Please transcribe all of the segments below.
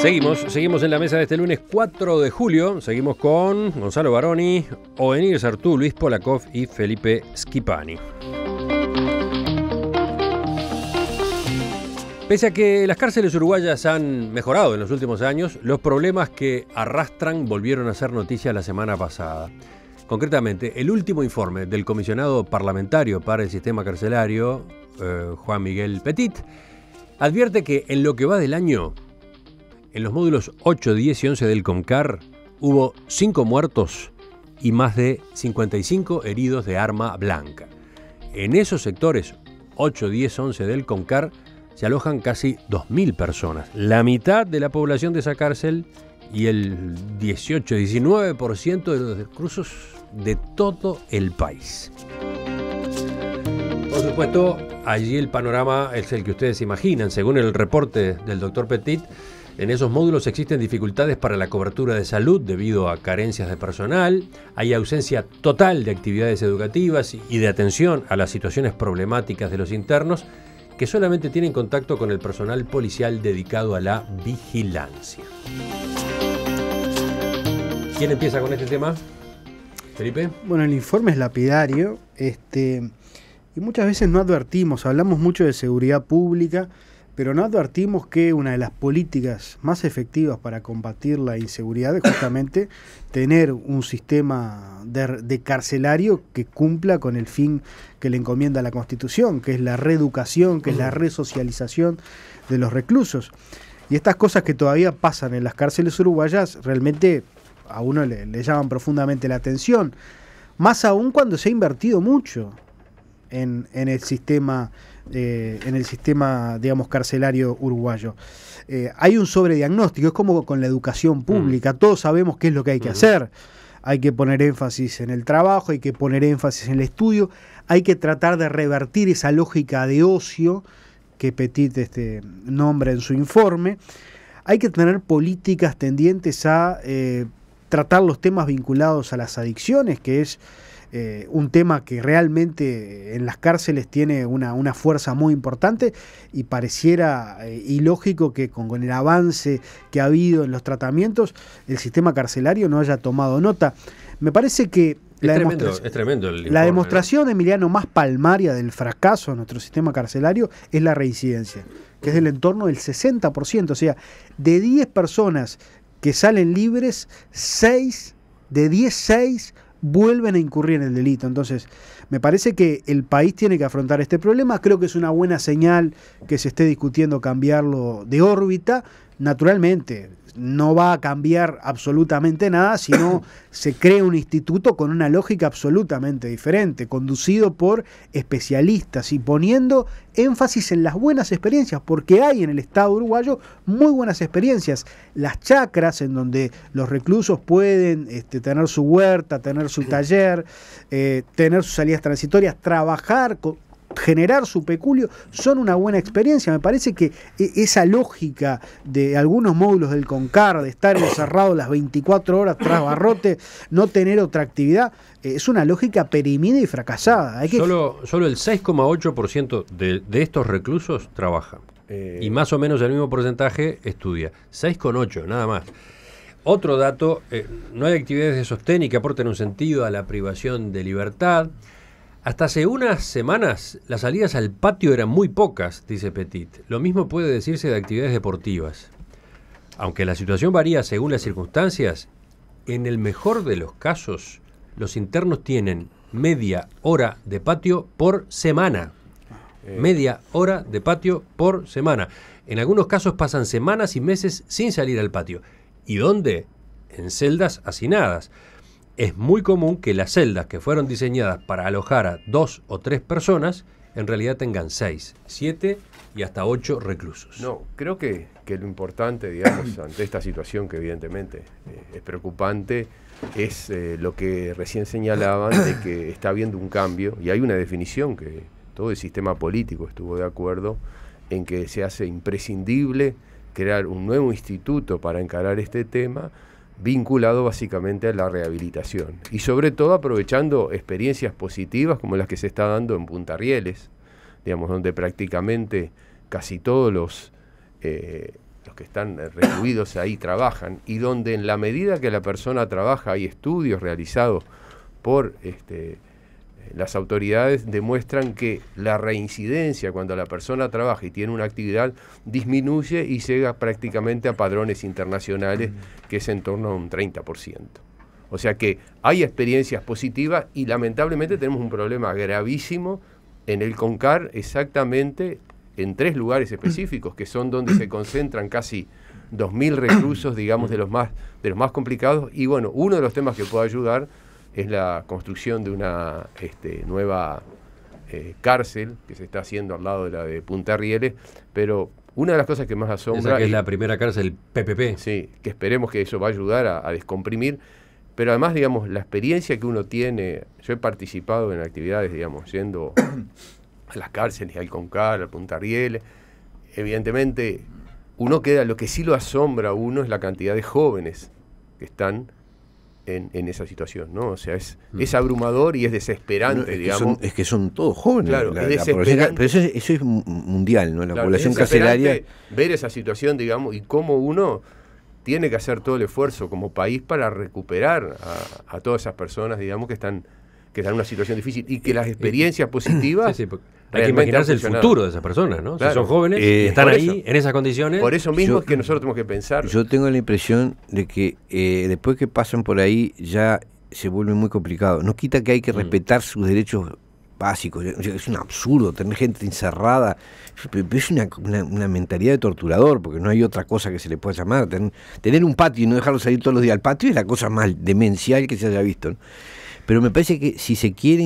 Seguimos, seguimos en la mesa de este lunes 4 de julio. Seguimos con Gonzalo Baroni, Ovenir Sartú, Luis Polakov y Felipe Schipani. Pese a que las cárceles uruguayas han mejorado en los últimos años, los problemas que arrastran volvieron a ser noticia la semana pasada. Concretamente, el último informe del comisionado parlamentario para el sistema carcelario, eh, Juan Miguel Petit, advierte que en lo que va del año, en los módulos 8, 10 y 11 del CONCAR hubo 5 muertos y más de 55 heridos de arma blanca. En esos sectores 8, 10, 11 del CONCAR se alojan casi 2.000 personas, la mitad de la población de esa cárcel y el 18-19% de los cruzos de todo el país. Por supuesto, allí el panorama es el que ustedes imaginan. Según el reporte del doctor Petit, en esos módulos existen dificultades para la cobertura de salud debido a carencias de personal, hay ausencia total de actividades educativas y de atención a las situaciones problemáticas de los internos que solamente tienen contacto con el personal policial dedicado a la vigilancia. ¿Quién empieza con este tema? Felipe. Bueno, el informe es lapidario, este, y muchas veces no advertimos, hablamos mucho de seguridad pública, pero no advertimos que una de las políticas más efectivas para combatir la inseguridad es justamente tener un sistema de, carcelario que cumpla con el fin que le encomienda la Constitución, que es la reeducación, que es la resocialización de los reclusos. Y estas cosas que todavía pasan en las cárceles uruguayas realmente a uno le, le llaman profundamente la atención, más aún cuando se ha invertido mucho en, el sistema, eh, en el sistema, digamos, carcelario uruguayo. Eh, hay un sobrediagnóstico, es como con la educación mm. pública, todos sabemos qué es lo que hay que mm. hacer. Hay que poner énfasis en el trabajo, hay que poner énfasis en el estudio, hay que tratar de revertir esa lógica de ocio que Petit este, nombra en su informe. Hay que tener políticas tendientes a eh, tratar los temas vinculados a las adicciones, que es eh, un tema que realmente en las cárceles tiene una, una fuerza muy importante y pareciera eh, ilógico que con, con, el avance que ha habido en los tratamientos el sistema carcelario no haya tomado nota. Me parece que... Es la, tremendo, la demostración, Emiliano, más palmaria del fracaso de nuestro sistema carcelario es la reincidencia, que es del entorno del 60%. O sea, de 10 personas que salen libres, 6 de 10, 6 vuelven a incurrir en el delito. Entonces, me parece que el país tiene que afrontar este problema. Creo que es una buena señal que se esté discutiendo cambiarlo de órbita, naturalmente no va a cambiar absolutamente nada, sino se crea un instituto con una lógica absolutamente diferente, conducido por especialistas y poniendo énfasis en las buenas experiencias, porque hay en el Estado uruguayo muy buenas experiencias. Las chacras en donde los reclusos pueden este, tener su huerta, tener su taller, eh, tener sus salidas transitorias, trabajar con generar su peculio, son una buena experiencia. Me parece que e, esa lógica de algunos módulos del CONCAR, de estar encerrado las 24 horas tras barrote, no tener otra actividad, eh, es una lógica perimida y fracasada. solo, solo el 6,8% de, de estos reclusos trabaja eh. Y más o menos el mismo porcentaje estudia. 6,8, nada más. Otro dato, eh, no hay actividades de sostén y que aporten un sentido a la privación de libertad. Hasta hace unas semanas las salidas al patio eran muy pocas, dice Petit. Lo mismo puede decirse de actividades deportivas. Aunque la situación varía según las circunstancias, en el mejor de los casos, los internos tienen media hora de patio por semana. Eh. Media hora de patio por semana. En algunos casos pasan semanas y meses sin salir al patio. ¿Y dónde? En celdas hacinadas es muy común que las celdas que fueron diseñadas para alojar a dos o tres personas en realidad tengan seis, siete y hasta ocho reclusos. No, creo que, lo importante, digamos, ante esta situación que evidentemente eh, es preocupante, es eh, lo que recién señalaban de que está habiendo un cambio y hay una definición que todo el sistema político estuvo de acuerdo en que se hace imprescindible crear un nuevo instituto para encarar este tema vinculado básicamente a la rehabilitación y sobre todo aprovechando experiencias positivas como las que se está dando en Punta Rieles, digamos, donde prácticamente casi todos los, eh, los que están recluidos ahí trabajan y donde en la medida que la persona trabaja hay estudios realizados por este, las autoridades demuestran que la reincidencia cuando la persona trabaja y tiene una actividad disminuye y llega prácticamente a padrones internacionales mm. que es en torno a un 30%. O sea que hay experiencias positivas y lamentablemente tenemos un problema gravísimo en el CONCAR exactamente en tres lugares específicos que son donde se concentran casi 2.000 reclusos, digamos, de los, más, de los más complicados. Y bueno, uno de los temas que puede ayudar es la construcción de una este, nueva eh, cárcel que se está haciendo al lado de la de Punta Rieles, pero una de las cosas que más asombra... es, la primera cárcel PPP. Sí, que esperemos que eso va a ayudar a, descomprimir, pero además, digamos, la experiencia que uno tiene, yo he participado en actividades, digamos, yendo a las cárceles, al Concar, a Punta Rieles, evidentemente uno queda, lo que sí lo asombra a uno es la cantidad de jóvenes que están en, esa situación, ¿no? O sea, es, mm. es abrumador y es desesperante, es digamos. Que son, es que son todos jóvenes. pero eso es, mundial, ¿no? La población carcelaria. Ver esa situación, digamos, y cómo uno tiene que hacer todo el esfuerzo como país para recuperar a, todas esas personas, digamos, que están que en una situación difícil y que eh, las eh, experiencias eh, positivas hay que imaginarse el futuro de esas personas, ¿no? Si son jóvenes eh, y están ahí en esas condiciones. Por eso mismo es que nosotros tenemos que pensar. Yo tengo la impresión de que eh, después que pasan por ahí ya se vuelve muy complicado. No quita que hay que mm. respetar sus derechos básicos. Es un absurdo tener gente encerrada. Es una, una, mentalidad de torturador, porque no hay otra cosa que se le pueda llamar. tener un patio y no dejarlo salir todos los días al patio es la cosa más demencial que se haya visto. Pero me parece que si se quiere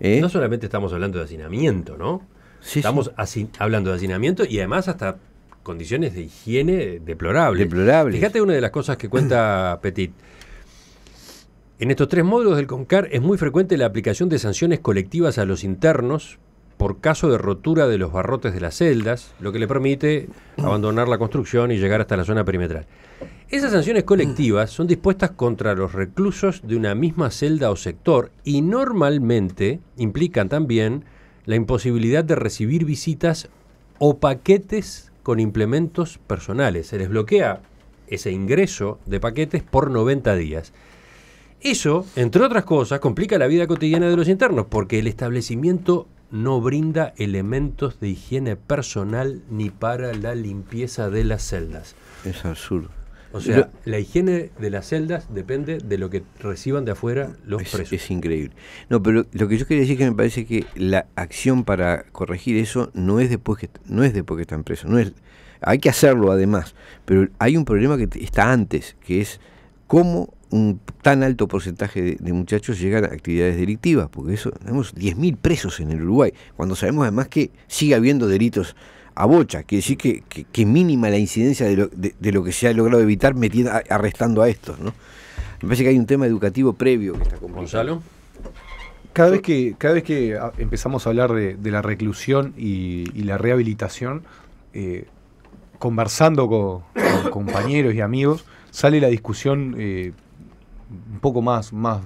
¿Eh? No solamente estamos hablando de hacinamiento, ¿no? estamos hablando de hacinamiento y además hasta condiciones de higiene deplorables. Deplorables. Fíjate una de las cosas que cuenta Petit. En estos tres módulos del CONCAR es muy frecuente la aplicación de sanciones colectivas a los internos por caso de rotura de los barrotes de las celdas, lo que le permite abandonar la construcción y llegar hasta la zona perimetral. Esas sanciones colectivas son dispuestas contra los reclusos de una misma celda o sector y normalmente implican también la imposibilidad de recibir visitas o paquetes con implementos personales. Se les bloquea ese ingreso de paquetes por 90 días. Eso, entre otras cosas, complica la vida cotidiana de los internos porque el establecimiento no brinda elementos de higiene personal ni para la limpieza de las celdas. Es absurdo. O sea, la higiene de las celdas depende de lo que reciban de afuera los presos. Es increíble. No, pero lo, que yo quería decir es que me parece que la acción para corregir eso no es después que no es después que están presos, no es hay que hacerlo además, pero hay un problema que está antes, que es cómo un tan alto porcentaje de, muchachos llegan a actividades delictivas, porque eso tenemos 10.000 presos en el Uruguay, cuando sabemos además que sigue habiendo delitos a bocha. Quiere decir que, que, que mínima la incidencia de lo, que se ha logrado evitar metiendo, arrestando a estos. ¿no? Me parece que hay un tema educativo previo que está Gonzalo. Cada vez, que, cada vez que empezamos a hablar de, la reclusión y, la rehabilitación, eh, conversando con, compañeros y amigos, sale la discusión eh, un poco más, más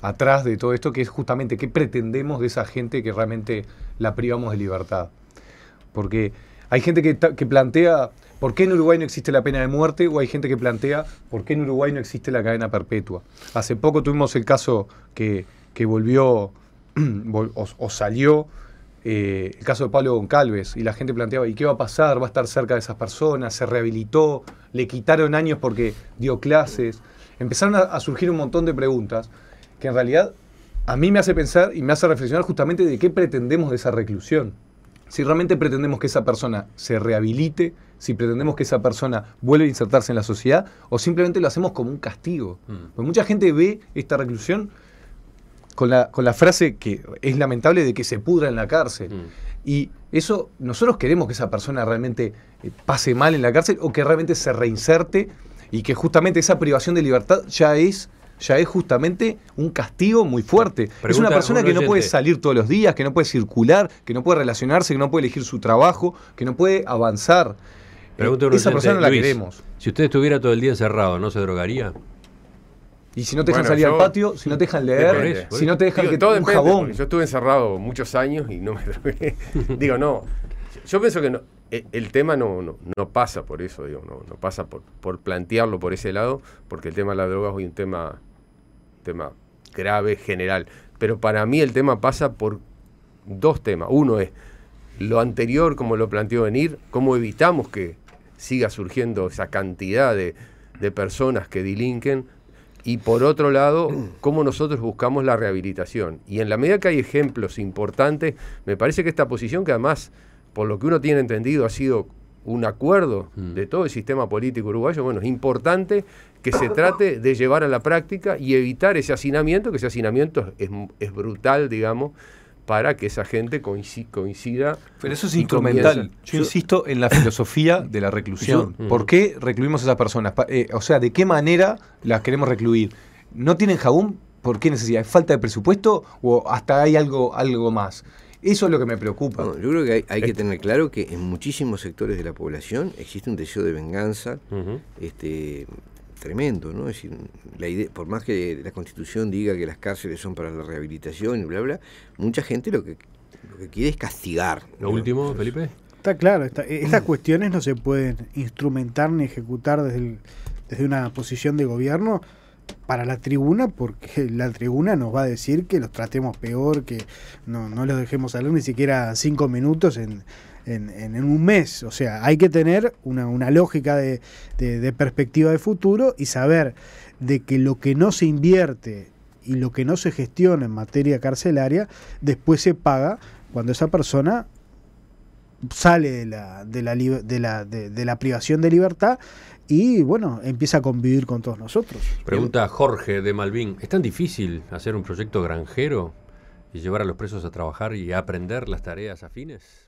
atrás de todo esto, que es justamente qué pretendemos de esa gente que realmente la privamos de libertad. Porque hay gente que, plantea por qué en Uruguay no existe la pena de muerte o hay gente que plantea por qué en Uruguay no existe la cadena perpetua. Hace poco tuvimos el caso que, volvió o, salió eh, el caso de Pablo Goncalves y la gente planteaba, ¿y qué va a pasar? ¿Va a estar cerca de esas personas? ¿Se rehabilitó? ¿Le quitaron años porque dio clases? Empezaron a, a surgir un montón de preguntas que en realidad a mí me hace pensar y me hace reflexionar justamente de qué pretendemos de esa reclusión si realmente pretendemos que esa persona se rehabilite, si pretendemos que esa persona vuelva a insertarse en la sociedad, o simplemente lo hacemos como un castigo. Mm. Pues mucha gente ve esta reclusión con la, con la frase que es lamentable de que se pudra en la cárcel. Mm. Y eso, nosotros queremos que esa persona realmente eh, pase mal en la cárcel o que realmente se reinserte y que justamente esa privación de libertad ya es ya es justamente un castigo muy fuerte. es una persona que no puede salir todos los días, que no puede circular, que no puede relacionarse, que no puede elegir su trabajo, que no puede avanzar. Eh, esa persona no la veremos Si usted estuviera todo el día cerrado ¿no se drogaría? Y si no te dejan salir al patio, si no te dejan leer, si no te dejan que todo un jabón. Yo estuve encerrado muchos años y no me drogué. digo, no. Yo pienso que no, e, el tema no, no, pasa por eso, digo, no, no pasa por, por plantearlo por ese lado, porque el tema de la droga es hoy un tema tema grave, general. Pero para mí el tema pasa por dos temas. Uno es lo anterior, como lo planteó venir, cómo evitamos que siga surgiendo esa cantidad de, de personas que delinquen. Y por otro lado, cómo nosotros buscamos la rehabilitación. Y en la medida que hay ejemplos importantes, me parece que esta posición, que además, por lo que uno tiene entendido, ha sido un acuerdo mm. de todo el sistema político uruguayo, bueno, es importante que se trate de llevar a la práctica y evitar ese hacinamiento, que ese hacinamiento es, brutal, digamos, para que esa gente coincida. Pero eso es instrumental. Yo insisto en la filosofía de la reclusión. Mm. ¿Por qué recluimos a esas personas? Eh, o sea, ¿de qué manera las queremos recluir? ¿No tienen jabón? ¿Por qué necesidad? ¿Falta de presupuesto o hasta hay algo, algo más? Eso es lo que me preocupa. yo creo que hay, que tener claro que en muchísimos sectores de la población existe un deseo de venganza este, tremendo, ¿no? Es decir, la por más que la Constitución diga que las cárceles son para la rehabilitación y bla, bla, mucha gente lo que, lo que quiere es castigar. ¿Lo último, Felipe? Está claro, estas cuestiones no se pueden instrumentar ni ejecutar desde, desde una posición de gobierno para la tribuna, porque la tribuna nos va a decir que los tratemos peor, que no, no los dejemos salir ni siquiera cinco minutos en, en, en un mes. O sea, hay que tener una, lógica de, de, perspectiva de futuro y saber de que lo que no se invierte y lo que no se gestiona en materia carcelaria, después se paga cuando esa persona sale de la, de la, de la, privación de libertad y bueno, empieza a convivir con todos nosotros. Pregunta Jorge de Malvin, ¿es tan difícil hacer un proyecto granjero y llevar a los presos a trabajar y a aprender las tareas afines?